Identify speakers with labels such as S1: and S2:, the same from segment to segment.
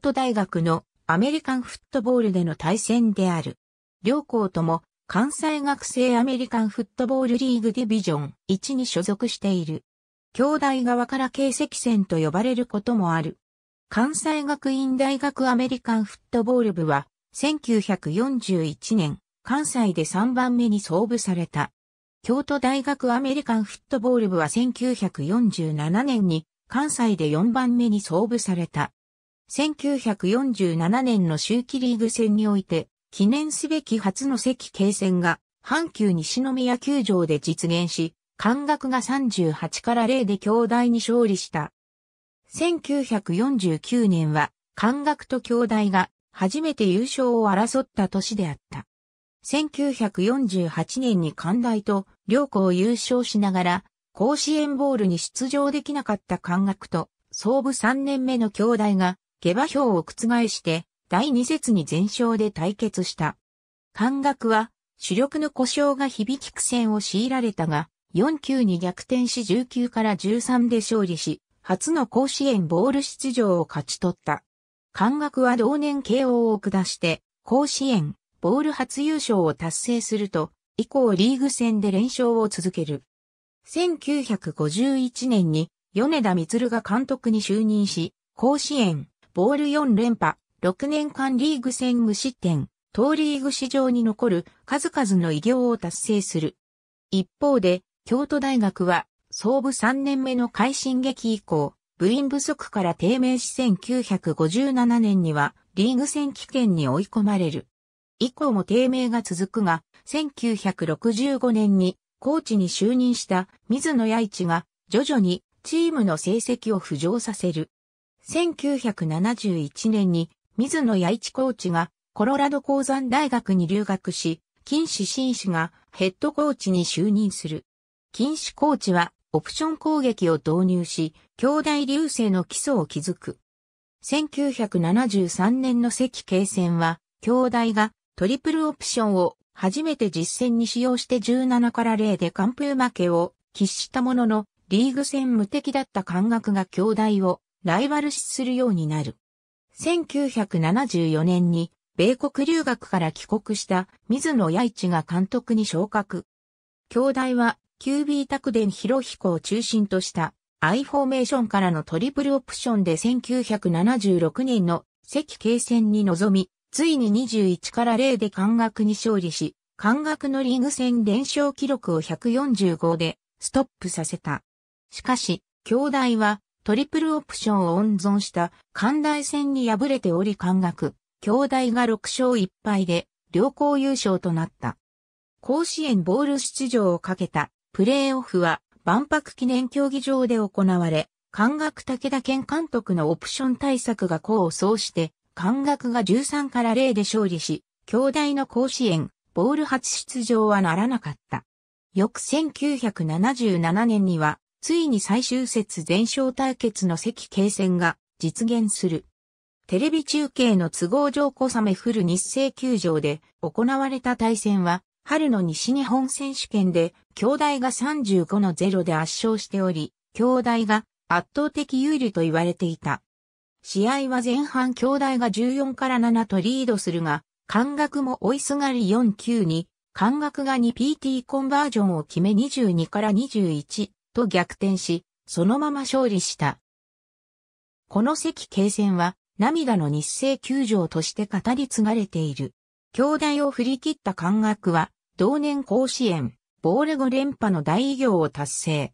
S1: ト大学のアメリカンフットボールでの対戦である。両校とも関西学生アメリカンフットボールリーグディビジョン1に所属している。兄弟側から形跡戦と呼ばれることもある。関西学院大学アメリカンフットボール部は、1941年、関西で3番目に創部された。京都大学アメリカンフットボール部は1947年に関西で4番目に創部された。1947年の秋季リーグ戦において、記念すべき初の関慶戦が、阪急西宮球場で実現し、関学が38から0で兄弟に勝利した。1949年は、関学と兄弟が初めて優勝を争った年であった。1948年に寛大と両校優勝しながら、甲子園ボールに出場できなかった関学と、創部3年目の兄弟が下馬評を覆して、第2節に全勝で対決した。関学は、主力の故障が響き苦戦を強いられたが、4球に逆転し19から13で勝利し、初の甲子園ボール出場を勝ち取った。関学は同年慶応を下して、甲子園、ボール初優勝を達成すると、以降リーグ戦で連勝を続ける。1951年に、米田光が監督に就任し、甲子園、ボール4連覇、6年間リーグ戦無失点、当リーグ史上に残る数々の偉業を達成する。一方で、京都大学は、創部3年目の快進撃以降、部員不足から低迷し1957年には、リーグ戦危険に追い込まれる。以降も低迷が続くが、1965年に、コーチに就任した水野八一が、徐々にチームの成績を浮上させる。1971年に水野弥一コーチがコロラド鉱山大学に留学し、金氏紳士がヘッドコーチに就任する。金氏コーチはオプション攻撃を導入し、兄弟流星の基礎を築く。1973年の関慶戦は、兄弟がトリプルオプションを初めて実戦に使用して17から0で完封負けを喫したものの、リーグ戦無敵だった感覚が兄弟をライバル視するようになる。1974年に米国留学から帰国した水野八一が監督に昇格。兄弟は QB 拓伝博彦を中心とした I フォーメーションからのトリプルオプションで1976年の関慶戦に臨み、ついに21から0で関学に勝利し、関学のリーグ戦連勝記録を145でストップさせた。しかし、兄弟はトリプルオプションを温存した関大戦に敗れており関学、兄弟が6勝1敗で両校優勝となった。甲子園ボール出場をかけたプレーオフは万博記念競技場で行われ、関学武田県監督のオプション対策が功を奏して、関学が13から0で勝利し、兄弟の甲子園、ボール初出場はならなかった。翌1977年には、ついに最終節全勝対決の関係戦が実現する。テレビ中継の都合上小雨降る日清球場で行われた対戦は、春の西日本選手権で、兄弟が35の0で圧勝しており、兄弟が圧倒的有利と言われていた。試合は前半兄弟が14から7とリードするが、感覚も追いすがり4-9に、感覚が 2PT コンバージョンを決め22から21と逆転し、そのまま勝利した。この関継戦は、涙の日清球場として語り継がれている。兄弟を振り切った感覚は、同年甲子園、ボーレ5連覇の大偉業を達成。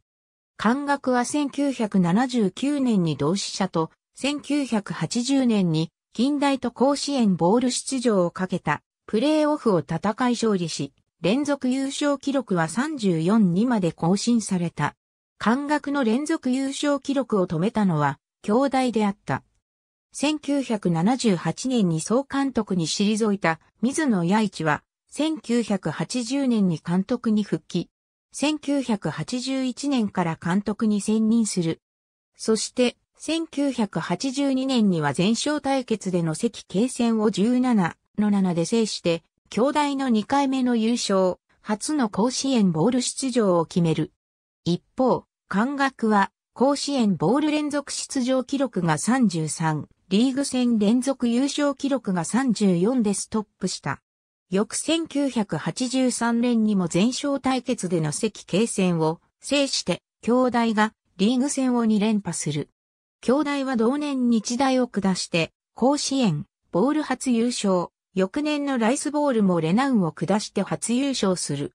S1: 感覚は1979年に同志社と、1980年に近代と甲子園ボール出場をかけたプレーオフを戦い勝利し、連続優勝記録は34にまで更新された。感覚の連続優勝記録を止めたのは、兄弟であった。1978年に総監督に退いた水野弥一は、1980年に監督に復帰。1981年から監督に専任する。そして、1982年には全勝対決での関継戦を17の7で制して、兄弟の2回目の優勝、初の甲子園ボール出場を決める。一方、関学は、甲子園ボール連続出場記録が33、リーグ戦連続優勝記録が34でストップした。翌1983年にも全勝対決での関慶戦を制して、兄弟がリーグ戦を2連覇する。兄弟は同年日大を下して、甲子園、ボール初優勝、翌年のライスボールもレナウンを下して初優勝する。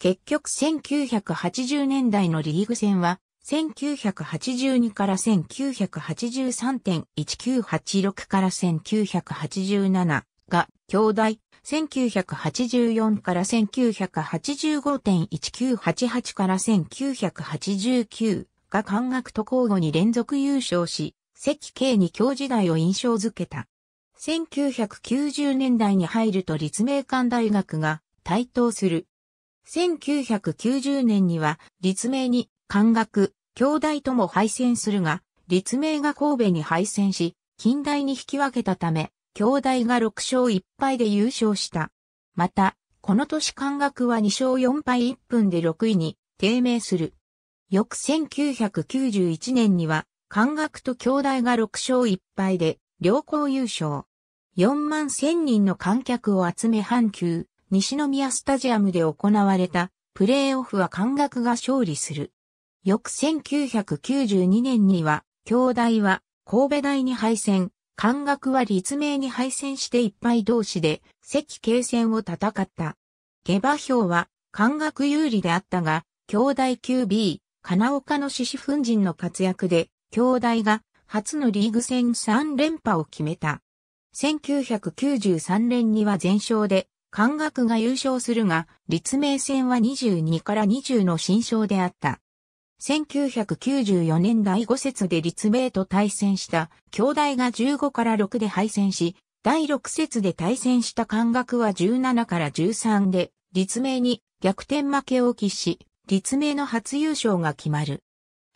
S1: 結局1980年代のリーグ戦は、1982から1983.1986から1987が兄弟、1984から1985.1988から1989が関学と交互に連続優勝し、関慶に強時代を印象づけた。1990年代に入ると立命館大学が台頭する。1990年には立命に漢学、兄弟とも敗戦するが、立命が神戸に敗戦し、近代に引き分けたため、兄弟が6勝1敗で優勝した。また、この年漢学は2勝4敗1分で6位に低迷する。翌1991年には、漢学と兄弟が6勝1敗で、両校優勝。4万1000人の観客を集め阪急、西宮スタジアムで行われたプレーオフは関学が勝利する。翌1992年には、兄弟は神戸大に敗戦、関学は立命に敗戦して一敗同士で、関慶戦を戦った。下馬評は関学有利であったが、兄弟 QB、金岡の獅子粉陣の活躍で、兄弟が初のリーグ戦3連覇を決めた。1993年には全勝で関学が優勝するが、立命戦は22から20の新勝であった。1994年第5節で立命と対戦した、兄弟が15から6で敗戦し、第6節で対戦した関学は17から13で、立命に逆転負けを喫し、立命の初優勝が決まる。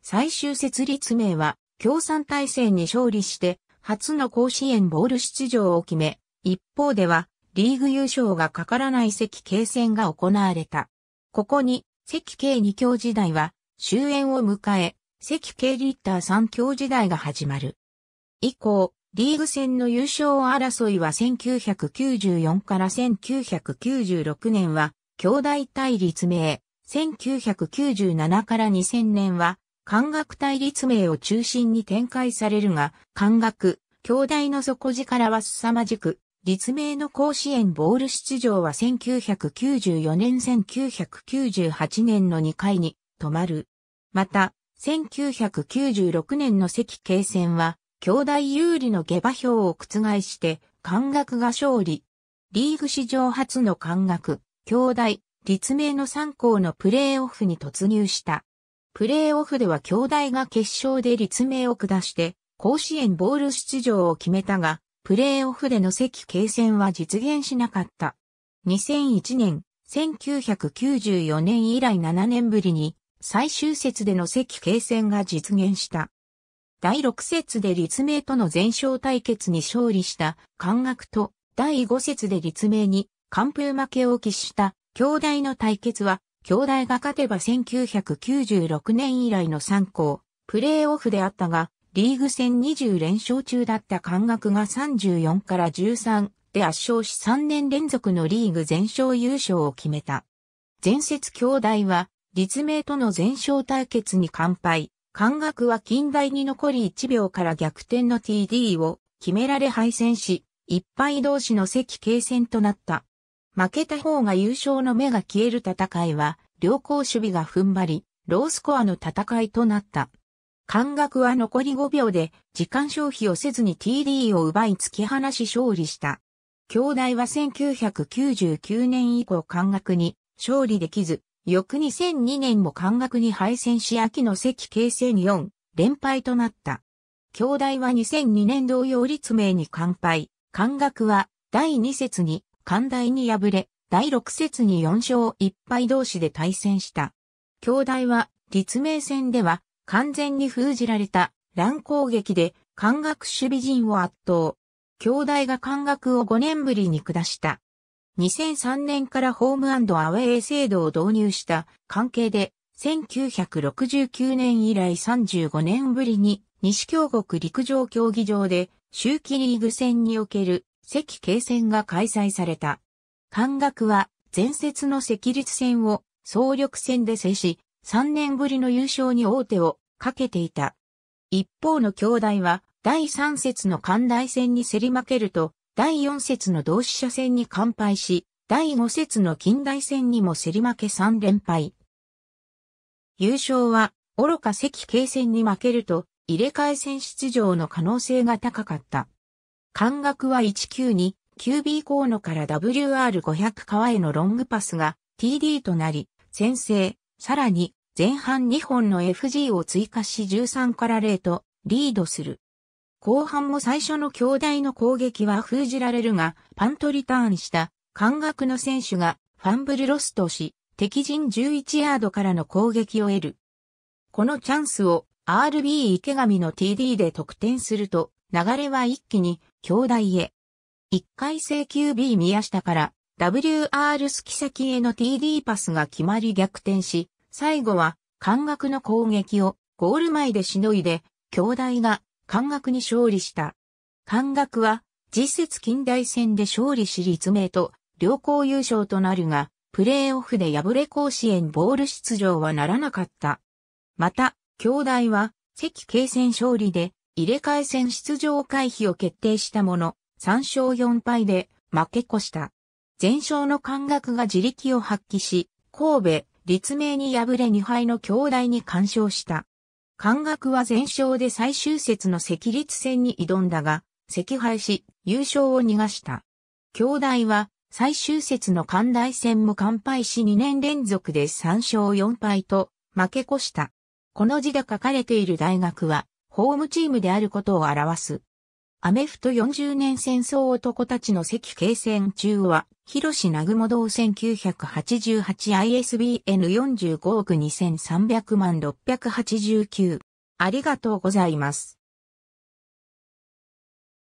S1: 最終節立命は、共産体制に勝利して、初の甲子園ボール出場を決め、一方では、リーグ優勝がかからない関系戦が行われた。ここに、関系二強時代は終焉を迎え、関系リッター三強時代が始まる。以降、リーグ戦の優勝争いは1994から1996年は兄弟対立名、1997から2000年は感覚対立名を中心に展開されるが、感覚、兄弟の底力は凄まじく、立命の甲子園ボール出場は1994年1998年の2回に止まる。また、1996年の関慶戦は、兄弟有利の下馬評を覆して、関学が勝利。リーグ史上初の関学、兄弟、立命の3校のプレーオフに突入した。プレーオフでは兄弟が決勝で立命を下して、甲子園ボール出場を決めたが、プレーオフでの席継戦は実現しなかった。2001年、1994年以来7年ぶりに最終節での席継戦が実現した。第6節で立命との全勝対決に勝利した関学と第5節で立命に完封負けを喫した兄弟の対決は兄弟が勝てば1996年以来の3校プレーオフであったがリーグ戦20連勝中だった関学が34から13で圧勝し3年連続のリーグ全勝優勝を決めた。前節兄弟は、立命との全勝対決に完敗。関学は近代に残り1秒から逆転の TD を決められ敗戦し、一敗同士の席継戦となった。負けた方が優勝の目が消える戦いは、両校守備が踏ん張り、ロースコアの戦いとなった。感覚は残り5秒で時間消費をせずに TD を奪い突き放し勝利した。兄弟は1999年以降感覚に勝利できず、翌2002年も感覚に敗戦し秋の関形成4連敗となった。兄弟は2002年同様立命に完敗。感覚は第2節に寛大に敗れ、第6節に4勝1敗同士で対戦した。兄弟は立命戦では完全に封じられた乱攻撃で官学守備陣を圧倒。兄弟が官学を5年ぶりに下した。2003年からホームアウェイ制度を導入した関係で、1969年以来35年ぶりに西京国陸上競技場で周期リーグ戦における関係戦が開催された。官学は前節の赤立戦を総力戦で制し、3年ぶりの優勝に王手をかけていた。一方の兄弟は、第3節の関大戦に競り負けると、第4節の同志社戦に完敗し、第5節の近代戦にも競り負け3連敗。優勝は、愚か関慶戦に負けると、入れ替え戦出場の可能性が高かった。間覚は19に、QB ー野から WR500 川へのロングパスが TD となり、先制、さらに、前半2本の FG を追加し13から0とリードする。後半も最初の兄弟の攻撃は封じられるが、パントリターンした感覚の選手がファンブルロストし、敵陣11ヤードからの攻撃を得る。このチャンスを RB 池上の TD で得点すると、流れは一気に兄弟へ。1回生 QB 宮下から WR 好き先への TD パスが決まり逆転し、最後は感覚の攻撃をゴール前でしのいで、兄弟が感覚に勝利した。感覚は実節近代戦で勝利し立命と両校優勝となるが、プレーオフで敗れ甲子園ボール出場はならなかった。また、兄弟は関慶戦勝利で入れ替え戦出場回避を決定したもの、3勝4敗で負け越した。全勝の感覚が自力を発揮し、神戸、立命に敗れ2敗の兄弟に干渉した。感覚は全勝で最終節の赤立戦に挑んだが、赤敗し、優勝を逃がした。兄弟は、最終節の関大戦も完敗し2年連続で3勝4敗と負け越した。この字で書かれている大学は、ホームチームであることを表す。アメフト40年戦争男たちの席。係戦中は、広志南雲堂 1988ISBN45 億2300万689。ありがとうございます。